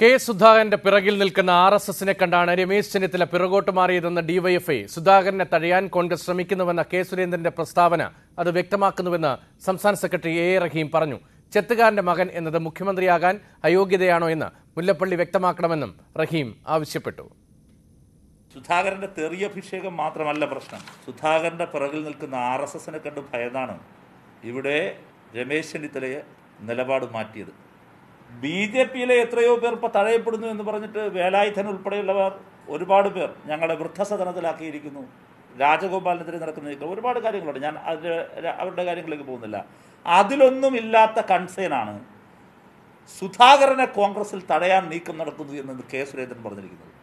K സുധാകരന്റെ പിറകിൽ നിൽക്കുന്ന ആർ എസ് എസിനെ കണ്ടാണ് രമേശ് ചെന്നിത്തല പിറകോട്ട് മാറിയതെന്ന ഡിവൈഎഫ്ഐ സുധാകരനെ തഴയാൻ കോൺഗ്രസ് ശ്രമിക്കുന്നുവെന്ന കെ സുരേന്ദ്രന്റെ പ്രസ്താവന അത് വ്യക്തമാക്കുന്നുവെന്ന് സംസ്ഥാന സെക്രട്ടറി എ റഹീം പറഞ്ഞു ചെത്തുകാരന്റെ മകൻ എന്നത് മുഖ്യമന്ത്രിയാകാൻ അയോഗ്യതയാണോ എന്ന് മുല്ലപ്പള്ളി വ്യക്തമാക്കണമെന്നും റഹീം ആവശ്യപ്പെട്ടു സുധാകരന്റെ തെറിയഭിഷേകം മാത്രമല്ല പ്രശ്നം സുധാകരന്റെ പിറകിൽ നിൽക്കുന്ന ആർ എസ് എസിനെ കണ്ട് ഭയതാണ് ഇവിടെ രമേശ് ചെന്നിത്തലയെ നിലപാട് മാറ്റിയത് ബി ജെ പിയിലെ എത്രയോ പേർ ഇപ്പോൾ തഴയപ്പെടുന്നു എന്ന് പറഞ്ഞിട്ട് വേലായുധൻ ഉൾപ്പെടെയുള്ളവർ ഒരുപാട് പേർ ഞങ്ങളുടെ വൃദ്ധസദനത്തിലാക്കിയിരിക്കുന്നു രാജഗോപാലിനെതിരെ നടക്കുന്ന നീക്കം ഒരുപാട് കാര്യങ്ങളുണ്ട് ഞാൻ അതിൽ അവരുടെ കാര്യങ്ങളിലേക്ക് പോകുന്നില്ല അതിലൊന്നും ഇല്ലാത്ത കൺസേനാണ് സുധാകരനെ കോൺഗ്രസിൽ തടയാൻ നീക്കം നടക്കുന്നു എന്ന് കെ സുരേന്ദ്രൻ പറഞ്ഞിരിക്കുന്നത്